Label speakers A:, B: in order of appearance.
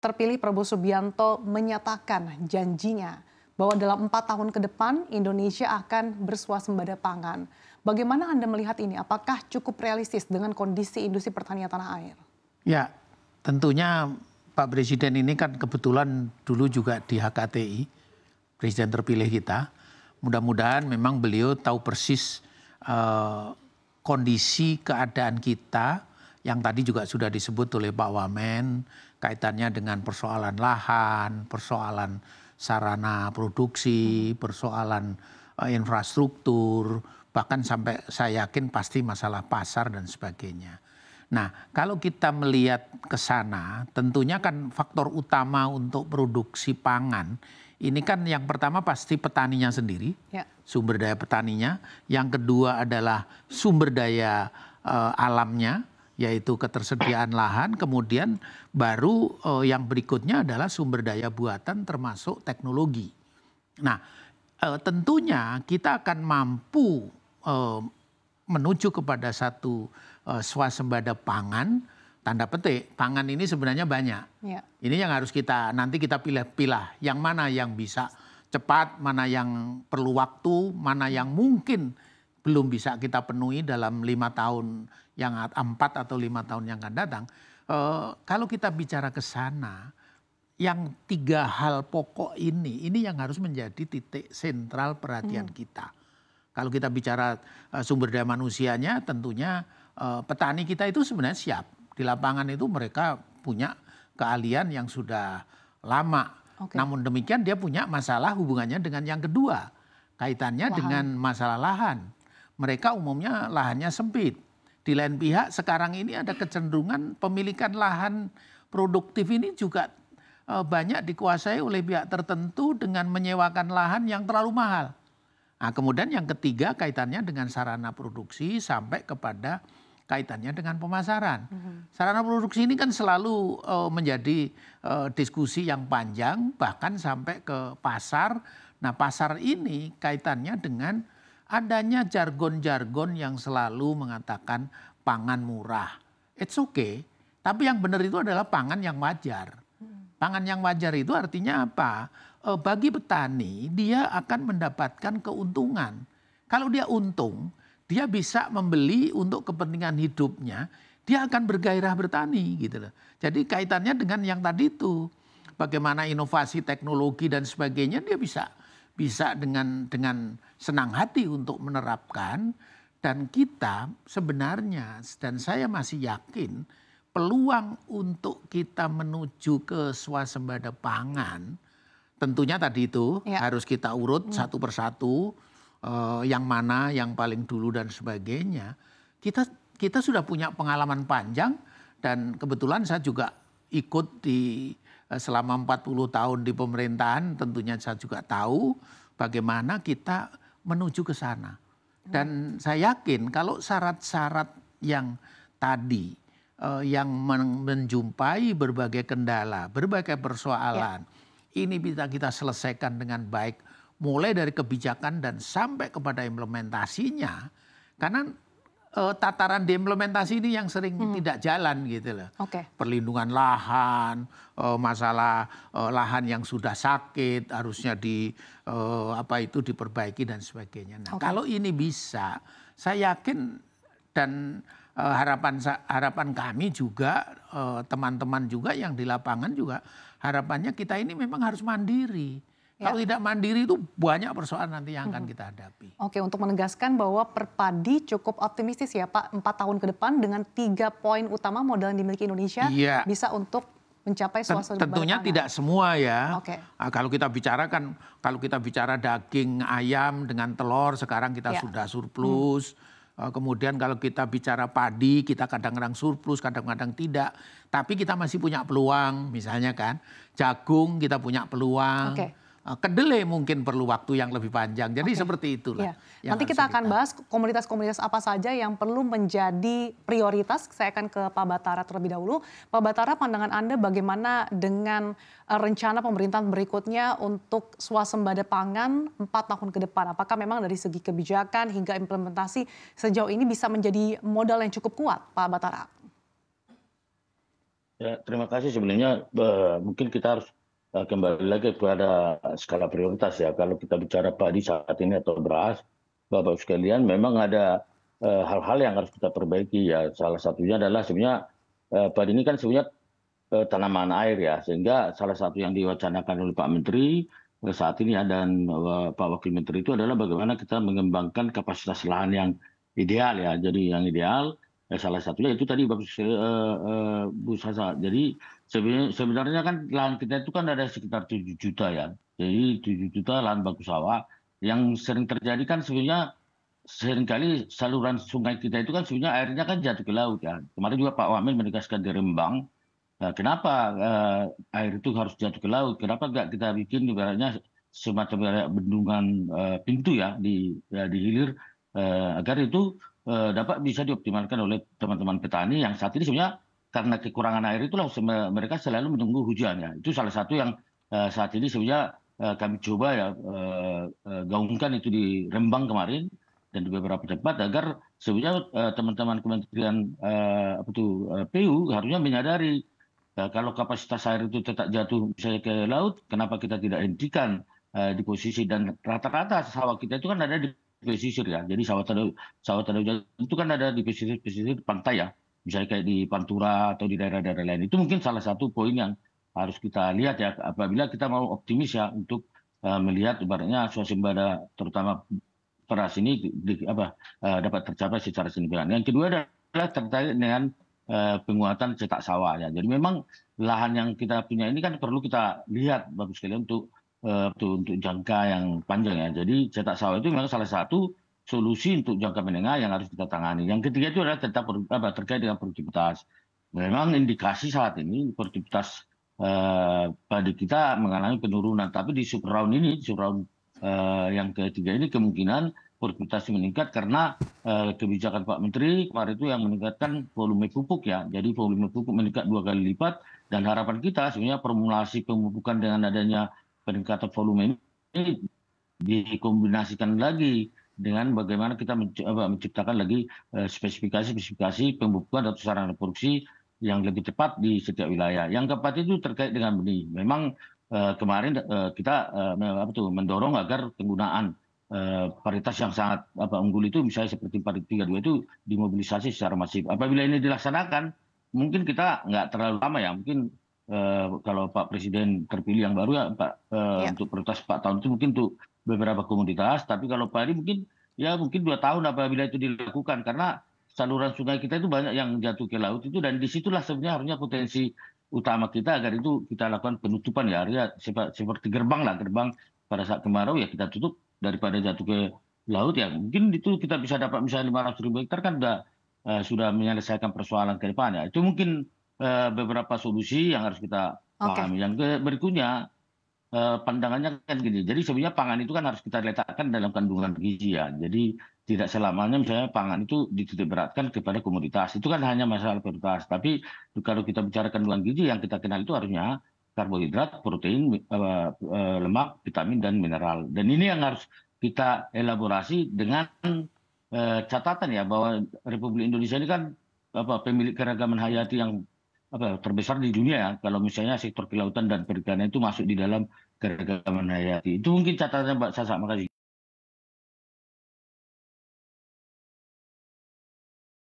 A: terpilih Prabowo Subianto menyatakan janjinya bahwa dalam empat tahun ke depan Indonesia akan bersuasembada pangan. Bagaimana Anda melihat ini? Apakah cukup realistis dengan kondisi industri pertanian tanah air? Ya, tentunya Pak Presiden ini kan kebetulan dulu juga di HKTI, Presiden terpilih kita. Mudah-mudahan memang beliau tahu persis uh, kondisi keadaan kita yang tadi juga sudah disebut oleh Pak Wamen, kaitannya dengan persoalan lahan, persoalan sarana produksi, hmm. persoalan eh, infrastruktur, bahkan sampai saya yakin pasti masalah pasar dan sebagainya. Nah, kalau kita melihat ke sana, tentunya kan faktor utama untuk produksi pangan ini kan yang pertama pasti petaninya sendiri, ya. sumber daya petaninya. Yang kedua adalah sumber daya uh, alamnya, yaitu ketersediaan lahan, kemudian baru eh, yang berikutnya adalah sumber daya buatan termasuk teknologi. Nah, eh, tentunya kita akan mampu eh, menuju kepada satu eh, swasembada pangan tanda petik pangan ini sebenarnya banyak. Ya. Ini yang harus kita nanti kita pilih pilih yang mana yang bisa cepat, mana yang perlu waktu, mana yang mungkin belum bisa kita penuhi dalam lima tahun yang empat atau lima tahun yang akan datang. E, kalau kita bicara ke sana, yang tiga hal pokok ini, ini yang harus menjadi titik sentral perhatian hmm. kita. Kalau kita bicara e, sumber daya manusianya, tentunya e, petani kita itu sebenarnya siap di lapangan itu mereka punya keahlian yang sudah lama. Okay. Namun demikian dia punya masalah hubungannya dengan yang kedua, kaitannya lahan. dengan masalah lahan mereka umumnya lahannya sempit. Di lain pihak sekarang ini ada kecenderungan pemilikan lahan produktif ini juga eh, banyak dikuasai oleh pihak tertentu dengan menyewakan lahan yang terlalu mahal. Nah, kemudian yang ketiga kaitannya dengan sarana produksi sampai kepada kaitannya dengan pemasaran. Mhm. Sarana produksi ini kan selalu eh, menjadi eh, diskusi yang panjang bahkan sampai ke pasar. Nah, pasar ini kaitannya dengan adanya jargon-jargon yang selalu mengatakan pangan murah. It's okay, tapi yang benar itu adalah pangan yang wajar. Pangan yang wajar itu artinya apa? E, bagi petani, dia akan mendapatkan keuntungan. Kalau dia untung, dia bisa membeli untuk kepentingan hidupnya, dia akan bergairah bertani gitu loh. Jadi kaitannya dengan yang tadi itu, bagaimana inovasi teknologi dan sebagainya dia bisa bisa dengan dengan senang hati untuk menerapkan dan kita sebenarnya dan saya masih yakin peluang untuk kita menuju ke swasembada pangan tentunya tadi itu ya. harus kita urut hmm. satu persatu uh, yang mana yang paling dulu dan sebagainya kita kita sudah punya pengalaman panjang dan kebetulan saya juga ikut di Eh, selama 40 tahun di pemerintahan tentunya saya juga tahu bagaimana kita menuju ke sana. Dan saya yakin kalau syarat-syarat yang tadi eh, yang menjumpai berbagai kendala, berbagai persoalan, ya. ini bisa kita selesaikan dengan baik mulai dari kebijakan dan sampai kepada implementasinya. Karena uh, tataran implementasi ini yang sering hmm. tidak jalan gitu loh. Okay. Perlindungan lahan, uh, masalah uh, lahan yang sudah sakit harusnya di uh, apa itu diperbaiki dan sebagainya. Nah, okay. kalau ini bisa, saya yakin dan uh, harapan harapan kami juga teman-teman uh, teman -teman juga yang di lapangan juga harapannya kita ini memang harus mandiri. Kalau ya. tidak mandiri itu banyak persoalan nanti yang akan hmm. kita hadapi. Oke, untuk menegaskan bahwa Perpadi cukup optimistis ya Pak, empat tahun ke depan dengan tiga poin utama modal yang dimiliki Indonesia ya. bisa untuk mencapai suasana Tentunya tidak semua ya. Okay. Nah, kalau kita bicara kan, kalau kita bicara daging ayam dengan telur sekarang kita ya. sudah surplus. Hmm. Ah, kemudian kalau kita bicara padi, kita kadang-kadang surplus, kadang-kadang tidak. Tapi kita masih punya peluang, misalnya kan. Jagung kita punya peluang. Okay. Eh, kedelai mungkin perlu waktu yang lebih panjang. Jadi okay. seperti itulah. Iya. Yang Nanti kita akan kita... bahas komunitas-komunitas apa saja yang perlu menjadi prioritas. Saya akan ke Pak Batara terlebih dahulu. Pak Batara, pandangan Anda bagaimana dengan eh, rencana pemerintahan berikutnya untuk swasembada pangan 4 tahun ke depan? Apakah memang dari segi kebijakan hingga implementasi sejauh ini bisa menjadi modal yang cukup kuat, Pak Batara?
B: Ya, terima kasih. Sebenarnya uh, mungkin kita harus Eh, kembali lagi kepada skala prioritas ya. Kalau kita bicara padi saat ini atau beras, Bapak sekalian memang ada eh, hal-hal yang harus kita perbaiki ya. Salah satunya adalah sebenarnya eh, padi ini kan sebenarnya tanaman air ya. Sehingga salah satu yang diwacanakan oleh Pak Menteri saat ini ya, dan Pak Wakil Menteri itu adalah bagaimana kita mengembangkan kapasitas lahan yang ideal ya. Jadi yang ideal Eh, salah satunya itu tadi Bapak, uh, Bu Sasa. Jadi sebenarnya, kan lahan kita itu kan ada sekitar 7 juta ya. Jadi 7 juta lahan baku sawah yang sering terjadi kan sebenarnya seringkali saluran sungai kita itu kan sebenarnya airnya kan jatuh ke laut ya. Kemarin juga Pak Wamen menegaskan di Rembang, nah, kenapa uh, air itu harus jatuh ke laut? Kenapa nggak kita bikin ibaratnya semacam bendungan uh, pintu ya di ya, di hilir uh, agar itu Eh, dapat bisa dioptimalkan oleh teman-teman petani yang saat ini sebenarnya karena kekurangan air itulah mereka selalu menunggu hujan ya. Itu salah satu yang eh, saat ini sebenarnya eh, kami coba ya gaungkan itu di Rembang kemarin dan di beberapa tempat agar sebenarnya teman-teman Kementerian apa tuh PU harusnya menyadari kalau kapasitas air itu tetap jatuh misalnya ke laut, kenapa kita tidak hentikan di posisi dan rata-rata sawah kita itu kan ada di pesisir ya. Jadi sawah tanah sawah tadau itu kan ada di pesisir-pesisir pantai ya. Misalnya kayak di Pantura atau di daerah-daerah lain. Itu mungkin salah satu poin yang harus kita lihat ya apabila kita mau optimis ya untuk uh, melihat ibaratnya suasembada terutama peras ini di, apa uh, dapat tercapai secara signifikan. Yang kedua adalah terkait dengan uh, penguatan cetak sawah ya. Jadi memang lahan yang kita punya ini kan perlu kita lihat bagus sekali untuk Eh, untuk jangka yang panjang ya. Jadi cetak sawah itu memang salah satu solusi untuk jangka menengah yang harus kita tangani. Yang ketiga itu adalah tetap apa, terkait dengan produktivitas. Memang indikasi saat ini produktivitas uh, eh, pada kita mengalami penurunan, tapi di super round ini, super round uh, yang ketiga ini kemungkinan produktivitas meningkat karena uh, kebijakan Pak Menteri kemarin itu yang meningkatkan volume pupuk ya. Jadi volume pupuk meningkat dua kali lipat dan harapan kita sebenarnya formulasi pemupukan dengan adanya peningkatan volume ini dikombinasikan lagi dengan bagaimana kita menciptakan lagi eh, spesifikasi-spesifikasi pembukuan atau sarana produksi yang lebih tepat di setiap wilayah. Yang keempat itu terkait dengan benih. Memang eh, kemarin eh, kita apa tuh, mendorong agar penggunaan paritas yang sangat unggul itu misalnya seperti parit 32 itu dimobilisasi secara masif. Apabila ini dilaksanakan, mungkin kita nggak terlalu lama ya, mungkin Eh, kalau Pak Presiden terpilih yang baru ya Pak ya. untuk prioritas 4 tahun itu mungkin untuk beberapa komunitas. tapi kalau Pak Ari mungkin ya mungkin dua tahun apabila itu dilakukan karena saluran sungai kita itu banyak yang jatuh ke laut itu dan disitulah sebenarnya harusnya potensi utama kita agar itu kita lakukan penutupan ya area seperti gerbang lah gerbang pada saat kemarau ya kita tutup daripada jatuh ke laut ya mungkin itu kita bisa dapat misalnya 500 ribu hektar kan sudah uh, sudah menyelesaikan persoalan ke depan ya itu mungkin Eh, beberapa solusi yang harus kita pahami. Yang berikutnya eh, pandangannya kan gini. Jadi sebenarnya pangan itu kan harus kita letakkan dalam kandungan gizi ya. Jadi tidak selamanya misalnya pangan itu dititik kepada komoditas. Itu kan hanya masalah komoditas Tapi kalau kita bicara kandungan gizi yang kita kenal itu harusnya karbohidrat, protein, eh, lemak, vitamin dan mineral. Dan ini yang harus kita elaborasi dengan catatan ya bahwa Republik Indonesia ini kan apa pemilik keragaman hayati yang apa terbesar di dunia ya. Kalau misalnya sektor kelautan dan perikanan itu masuk di dalam keragaman hayati. Itu mungkin catatannya Mbak Sasa. Makasih.